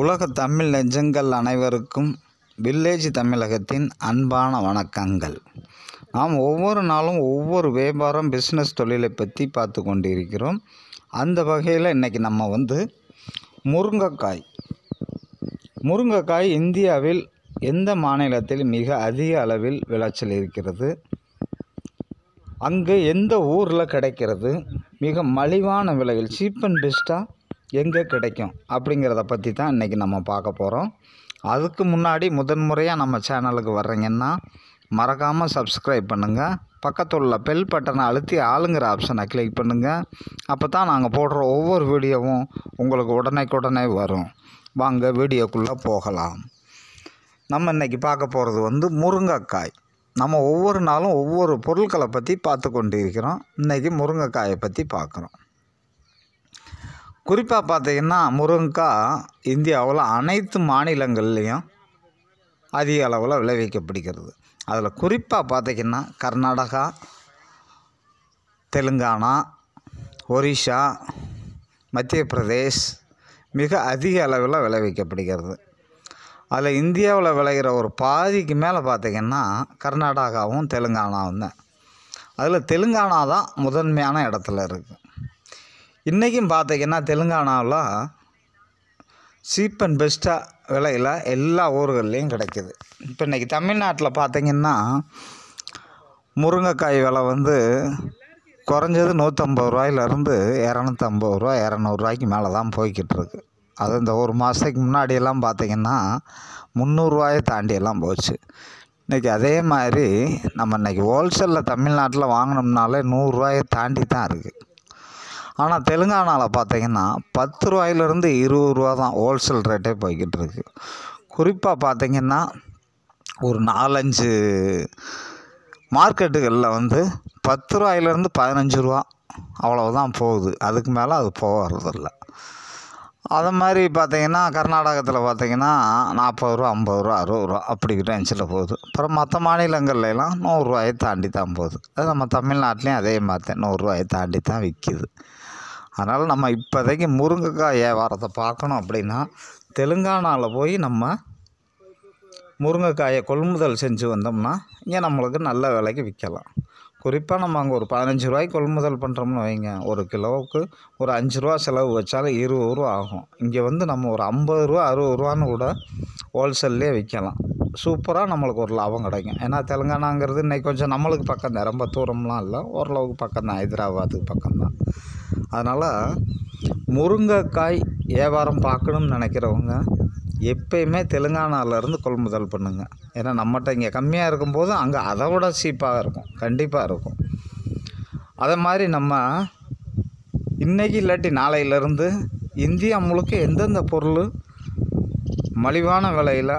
உலக தமிழ் நெஞ்சங்கள் அனைவருக்கும் வில்லேஜ் தமிழகத்தின் அன்பான வணக்கங்கள் நாம் ஒவ்வொரு நாளும் ஒவ்வொரு வியாபாரம் பிஸ்னஸ் தொழிலை பற்றி பார்த்து கொண்டு இருக்கிறோம் அந்த வகையில் இன்றைக்கி நம்ம வந்து முருங்கைக்காய் முருங்கைக்காய் இந்தியாவில் எந்த மாநிலத்தில் மிக அதிக அளவில் விளைச்சல் இருக்கிறது அங்கு எந்த ஊரில் கிடைக்கிறது மிக மலிவான விலையில் சீப் அண்ட் பெஸ்ட்டாக எங்கே கிடைக்கும் அப்படிங்கிறத பற்றி தான் இன்றைக்கி நம்ம பார்க்க போகிறோம் அதுக்கு முன்னாடி முதன்முறையாக நம்ம சேனலுக்கு வர்றீங்கன்னா மறக்காமல் சப்ஸ்கிரைப் பண்ணுங்கள் பக்கத்தில் உள்ள பெல் பட்டனை அழுத்தி ஆளுங்கிற ஆப்ஷனை கிளிக் பண்ணுங்கள் அப்போ தான் நாங்கள் போடுற ஒவ்வொரு வீடியோவும் உங்களுக்கு உடனேக்குடனே வரும் வாங்க வீடியோக்குள்ளே போகலாம் நம்ம இன்றைக்கி பார்க்க போகிறது வந்து முருங்கைக்காய் நம்ம ஒவ்வொரு நாளும் ஒவ்வொரு பொருட்களை பற்றி பார்த்து கொண்டு இருக்கிறோம் இன்றைக்கி முருங்கைக்காயை பற்றி பார்க்குறோம் குறிப்பாக பார்த்திங்கன்னா முருங்கக்காய் இந்தியாவில் அனைத்து மாநிலங்கள்லேயும் அதிக அளவில் விளைவிக்கப்படுகிறது அதில் குறிப்பாக பார்த்திங்கன்னா கர்நாடகா தெலுங்கானா ஒரிஷா மத்திய பிரதேஷ் மிக அதிக அளவில் விளைவிக்கப்படுகிறது அதில் இந்தியாவில் விளைகிற ஒரு பாதிக்கு மேலே பார்த்திங்கன்னா கர்நாடகாவும் தெலுங்கானாவும் தான் அதில் தெலுங்கானா தான் முதன்மையான இடத்துல இருக்குது இன்றைக்கும் பார்த்திங்கன்னா தெலுங்கானாவில் சீப் அண்ட் பெஸ்ட்டாக விலையில் எல்லா ஊர்கள்லேயும் கிடைக்கிது இப்போ இன்றைக்கி தமிழ்நாட்டில் பார்த்திங்கன்னா முருங்கைக்காய் விலை வந்து குறைஞ்சது நூற்றம்பது ரூபாயிலேருந்து இரநூத்தம்பது ரூபா இரநூறுவாய்க்கு மேலே தான் போய்கிட்டு இருக்கு அது இந்த ஒரு மாதத்துக்கு முன்னாடியெல்லாம் பார்த்திங்கன்னா முந்நூறுரூவாயை தாண்டியெல்லாம் போச்சு இன்றைக்கி அதே மாதிரி நம்ம இன்றைக்கி ஹோல்சேலில் தமிழ்நாட்டில் வாங்கினோம்னாலே நூறுரூவாயை தாண்டி தான் இருக்குது ஆனால் தெலுங்கானாவில் பார்த்திங்கன்னா பத்து ரூபாயிலிருந்து இருபது ரூபா தான் ஹோல்சேல் ரேட்டே போய்கிட்டு இருக்கு குறிப்பாக பார்த்திங்கன்னா ஒரு நாலஞ்சு மார்க்கெட்டுகளில் வந்து பத்து ரூபாயிலேருந்து பதினஞ்சு ரூபா அவ்வளவுதான் போகுது அதுக்கு மேலே அது போகிறதில்ல அது மாதிரி பார்த்திங்கன்னா கர்நாடகத்தில் பார்த்திங்கன்னா நாற்பது ரூபா ஐம்பது ரூபா அறுபது ரூபா அப்படி ரேஞ்சில் போகுது அப்புறம் மற்ற மாநிலங்கள்லாம் நூறுரூவாயை தாண்டி தான் போகுது அது நம்ம தமிழ்நாட்டிலையும் அதே மாதிரி நூறுரூவாயை தாண்டி தான் விற்கிது அதனால் நம்ம இப்போதைக்கு முருங்கைக்காய் வியாபாரத்தை பார்க்கணும் அப்படின்னா தெலுங்கானாவில் போய் நம்ம முருங்கைக்காயை கொள்முதல் செஞ்சு வந்தோம்னா இங்கே நம்மளுக்கு நல்ல விலைக்கு விற்கலாம் குறிப்பாக நம்ம அங்கே ஒரு பதினஞ்சு ரூபாய்க்கு கொள்முதல் பண்ணுறோம்னு வைங்க ஒரு கிலோவுக்கு ஒரு அஞ்சு ரூபா செலவு வச்சாலும் இருபது ரூபா ஆகும் இங்கே வந்து நம்ம ஒரு ஐம்பது ரூபா அறுபது ரூபான்னு கூட ஹோல்சேல்லே விற்கலாம் சூப்பராக நம்மளுக்கு ஒரு லாபம் கிடைக்கும் ஏன்னா தெலுங்கானாங்கிறது இன்றைக்கி கொஞ்சம் நம்மளுக்கு பக்கம் தான் ரொம்ப தூரம்லாம் இல்லை ஓரளவுக்கு பக்கம் தான் ஹைதராபாத்துக்கு பக்கம் தான் அதனால் முருங்கைக்காய் வியாபாரம் பார்க்கணும்னு நினைக்கிறவங்க எப்பயுமே தெலுங்கானாவிலேருந்து கொள்முதல் பண்ணுங்கள் ஏன்னா நம்மகிட்ட இங்கே கம்மியாக இருக்கும்போது அங்கே அதை விட சீப்பாக இருக்கும் கண்டிப்பாக இருக்கும் அதை மாதிரி நம்ம இன்றைக்கி இல்லாட்டி நாளையிலேருந்து இந்தியா முழுக்க எந்தெந்த பொருள் மலிவான விலையில்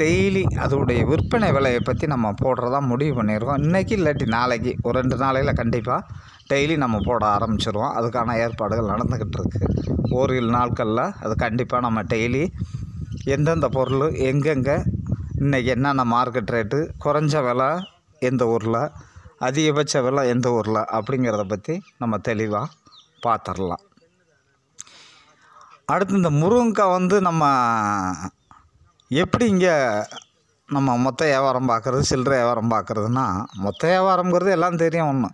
டெய்லி அதோடைய விற்பனை விலையை பற்றி நம்ம போடுறதா முடிவு பண்ணியிருக்கோம் இன்றைக்கி இல்லாட்டி நாளைக்கு ஒரு ரெண்டு நாளையில் கண்டிப்பாக டெய்லி நம்ம போட ஆரம்பிச்சிருவோம் அதுக்கான ஏற்பாடுகள் நடந்துக்கிட்டு இருக்குது ஓரிரு நாட்களில் அது கண்டிப்பாக நம்ம டெய்லி எந்தெந்த பொருள் எங்கெங்கே இன்றைக்கி என்னென்ன மார்க்கெட் ரேட்டு குறைஞ்ச விலை எந்த ஊரில் அதிகபட்ச விலை எந்த ஊரில் அப்படிங்கிறத பற்றி நம்ம தெளிவாக பார்த்துடலாம் அடுத்து இந்த முருங்கக்காய் வந்து நம்ம எப்படி இங்கே நம்ம மொத்த வியாபாரம் பார்க்குறது சில்லற வியாபாரம் பார்க்குறதுனா மொத்த வியாபாரங்கிறது எல்லாம் தெரியும் ஒன்று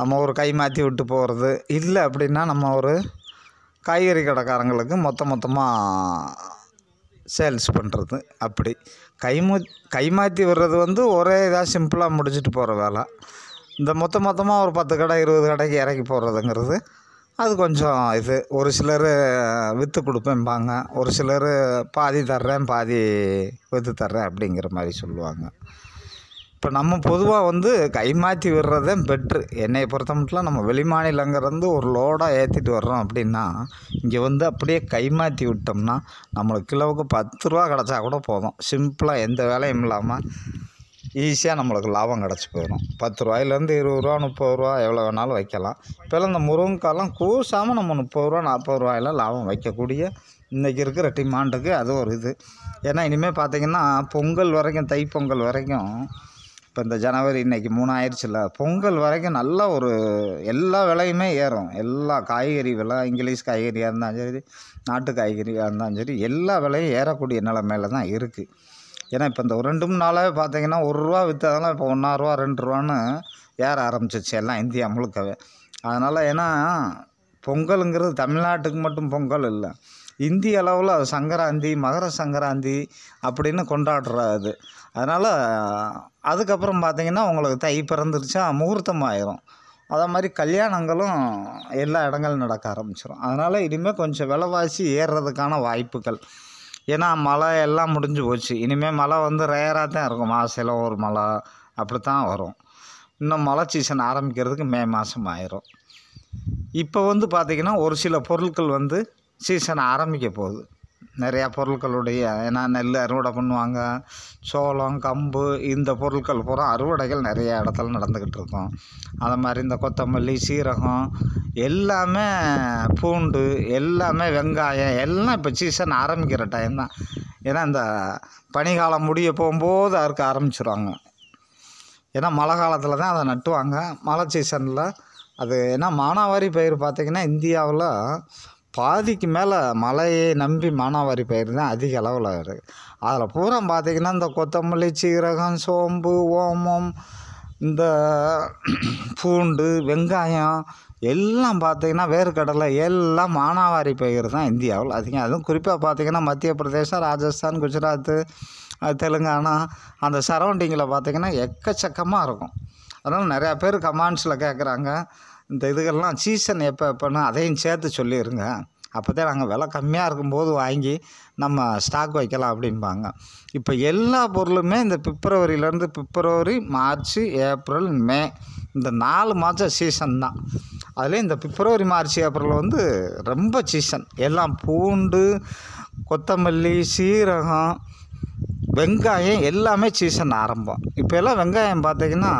நம்ம ஒரு கை மாற்றி விட்டு போகிறது இல்லை அப்படின்னா நம்ம ஒரு காய்கறி கடைக்காரங்களுக்கு மொத்த மொத்தமாக சேல்ஸ் பண்ணுறது அப்படி கை மாற்றி விடுறது வந்து ஒரே இதாக சிம்பிளாக முடிச்சுட்டு போகிற வேலை இந்த மொத்த மொத்தமாக ஒரு பத்து கடை இருபது கடைக்கு இறக்கி போடுறதுங்கிறது அது கொஞ்சம் இது ஒரு சிலர் விற்று கொடுப்பேன்பாங்க ஒரு சிலர் பாதி தர்றேன் பாதி விற்று தர்றேன் அப்படிங்கிற மாதிரி சொல்லுவாங்க இப்போ நம்ம பொதுவாக வந்து கை மாற்றி விடுறதே பெட்ரு என்னை பொறுத்த மட்டும் நம்ம வெளி மாநிலங்கிறது ஒரு லோடாக ஏற்றிட்டு வர்றோம் அப்படின்னா இங்கே வந்து அப்படியே கை மாற்றி விட்டோம்னா நம்மளுக்கு கிலோவுக்கு பத்து ரூபா கிடச்சா கூட போதும் சிம்பிளாக எந்த வேலையும் இல்லாமல் ஈஸியாக நம்மளுக்கு லாபம் கிடச்சி போயிடும் பத்து ரூபாயிலேருந்து இருபது ரூபா முப்பது ரூபா எவ்வளோ வேணாலும் வைக்கலாம் இப்போல்லாம் இந்த முருங்கைக்காலாம் கூசாமல் நம்ம முப்பது ரூபா நாற்பது ரூபாயில் லாபம் வைக்கக்கூடிய இன்றைக்கி இருக்கிற டிமாண்டுக்கு அது ஒரு இது ஏன்னா இனிமேல் பார்த்திங்கன்னா பொங்கல் வரைக்கும் தைப்பொங்கல் வரைக்கும் இப்போ இந்த ஜனவரி இன்றைக்கி மூணாயிரச்சுல பொங்கல் வரைக்கும் நல்ல ஒரு எல்லா விலையுமே ஏறும் எல்லா காய்கறி விலை இங்கிலீஷ் காய்கறியாக இருந்தாலும் சரி நாட்டு காய்கறியாக இருந்தாலும் சரி எல்லா விலையும் ஏறக்கூடிய நிலைமையில தான் இருக்குது ஏன்னா இப்போ இந்த ரெண்டு மூணு நாளாகவே பார்த்தீங்கன்னா ஒரு ரூபா விற்றதெல்லாம் இப்போ ஒன்றாறுவா ரெண்டு ரூபான்னு ஏற ஆரம்பிச்சிச்சு எல்லாம் இந்தியா முழுக்கவே அதனால் ஏன்னா பொங்கலுங்கிறது தமிழ்நாட்டுக்கு மட்டும் பொங்கல் இல்லை இந்திய அளவில் அது சங்கராந்தி மகர சங்கராந்தி அப்படின்னு கொண்டாடுற அது அதனால் அதுக்கப்புறம் பார்த்திங்கன்னா உங்களுக்கு தை பிறந்துருச்சா முகூர்த்தம் ஆயிரும் அதே மாதிரி கல்யாணங்களும் எல்லா இடங்களும் நடக்க ஆரம்பிச்சிடும் அதனால் இனிமேல் கொஞ்சம் விலைவாசி ஏறுறதுக்கான வாய்ப்புகள் ஏன்னா மழை எல்லாம் முடிஞ்சு போச்சு இனிமேல் மழை வந்து ரேராக தான் இருக்கும் மாசையில் ஒரு மழை அப்படி தான் வரும் இன்னும் மழை சீசன் ஆரம்பிக்கிறதுக்கு மே மாதம் ஆயிரும் இப்போ வந்து பார்த்திங்கன்னா ஒரு சில பொருட்கள் வந்து சீசன் ஆரம்பிக்க போகுது நிறையா பொருட்களுடைய ஏன்னா நெல் அறுவடை பண்ணுவாங்க சோளம் கம்பு இந்த பொருட்கள் பூரா அறுவடைகள் நிறையா இடத்துல நடந்துக்கிட்டு இருக்கும் அது மாதிரி இந்த கொத்தமல்லி சீரகம் எல்லாமே பூண்டு எல்லாமே வெங்காயம் எல்லாம் இப்போ சீசன் ஆரம்பிக்கிற டைம் தான் ஏன்னா இந்த பனிகாலம் முடிய போகும்போது அறுக்க ஆரம்பிச்சிடுவாங்க ஏன்னா மழை காலத்தில் தான் அதை நட்டுவாங்க மழை சீசனில் அது ஏன்னா மானாவாரி பயிர் பார்த்திங்கன்னா இந்தியாவில் பாதிக்கு மேலே மலையை நம்பி மானாவாரி பயிர் தான் அதிக அளவில் இருக்குது அதில் பூரா பார்த்திங்கன்னா இந்த கொத்தமல்லி சீரகம் சோம்பு ஓமம் இந்த பூண்டு வெங்காயம் எல்லாம் பார்த்திங்கன்னா வேர்க்கடலை எல்லாம் மானாவாரி பயிர் தான் இந்தியாவில் அதிகம் அதுவும் குறிப்பாக பார்த்திங்கன்னா மத்திய பிரதேசம் ராஜஸ்தான் குஜராத்து தெலுங்கானா அந்த சரௌண்டிங்கில் பார்த்திங்கன்னா எக்கச்சக்கமாக இருக்கும் அதனால் நிறையா பேர் கமாண்ட்ஸில் கேட்குறாங்க இந்த இதுகள்லாம் சீசன் எப்போ எப்போனா அதையும் சேர்த்து சொல்லிடுங்க அப்போ தான் நாங்கள் விலை கம்மியாக இருக்கும்போது வாங்கி நம்ம ஸ்டாக் வைக்கலாம் அப்படின்பாங்க இப்போ எல்லா பொருளுமே இந்த பிப்ரவரியிலேருந்து பிப்ரவரி மார்ச் ஏப்ரல் மே இந்த நாலு மாதம் சீசன் தான் அதுலேயும் இந்த பிப்ரவரி மார்ச் ஏப்ரல் வந்து ரொம்ப சீசன் எல்லாம் பூண்டு கொத்தமல்லி சீரகம் வெங்காயம் எல்லாமே சீசன் ஆரம்பம் இப்போ எல்லாம் வெங்காயம் பார்த்திங்கன்னா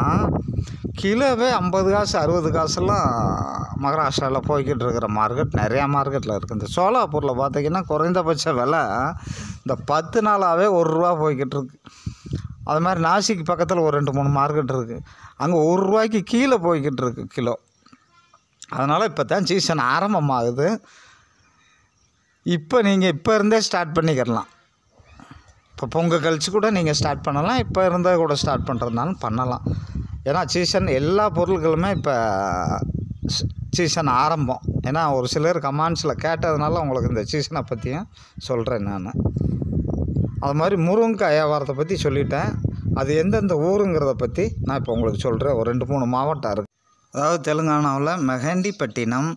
கிலோவே ஐம்பது காசு அறுபது காசுலாம் மகாராஷ்டிராவில் போய்கிட்டு இருக்கிற மார்க்கெட் நிறையா மார்க்கெட்டில் இருக்குது இந்த சோலாப்பூரில் பார்த்திங்கன்னா குறைந்தபட்ச விலை இந்த பத்து நாளாகவே ஒரு ரூபா போய்கிட்டு இருக்கு அது மாதிரி நாசிக் பக்கத்தில் ஒரு ரெண்டு மூணு மார்க்கெட் இருக்குது அங்கே ஒரு ரூபாய்க்கு கீழே போய்கிட்டு இருக்கு கிலோ அதனால் இப்போ தான் சீசன் ஆரம்பமாகுது இப்போ நீங்கள் இப்போ இருந்தே ஸ்டார்ட் பண்ணிக்கிறலாம் இப்போ பொங்கல் கழிச்சு கூட நீங்கள் ஸ்டார்ட் பண்ணலாம் இப்போ இருந்தால் கூட ஸ்டார்ட் பண்ணுறதுனாலும் பண்ணலாம் ஏன்னா சீசன் எல்லா பொருள்களுமே இப்போ சீசன் ஆரம்பம் ஏன்னா ஒரு சிலர் கமாண்ட்ஸில் கேட்டதுனால உங்களுக்கு இந்த சீசனை பற்றியும் சொல்கிறேன் நான் அது மாதிரி முருங்கை வியாபாரத்தை பற்றி சொல்லிட்டேன் அது எந்தெந்த ஊருங்கிறத பற்றி நான் இப்போ உங்களுக்கு சொல்கிறேன் ஒரு ரெண்டு மூணு மாவட்டம் இருக்குது அதாவது தெலுங்கானாவில் மெஹண்டிப்பட்டினம்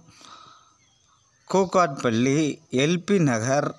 கூக்காட்பள்ளி எல்பி நகர்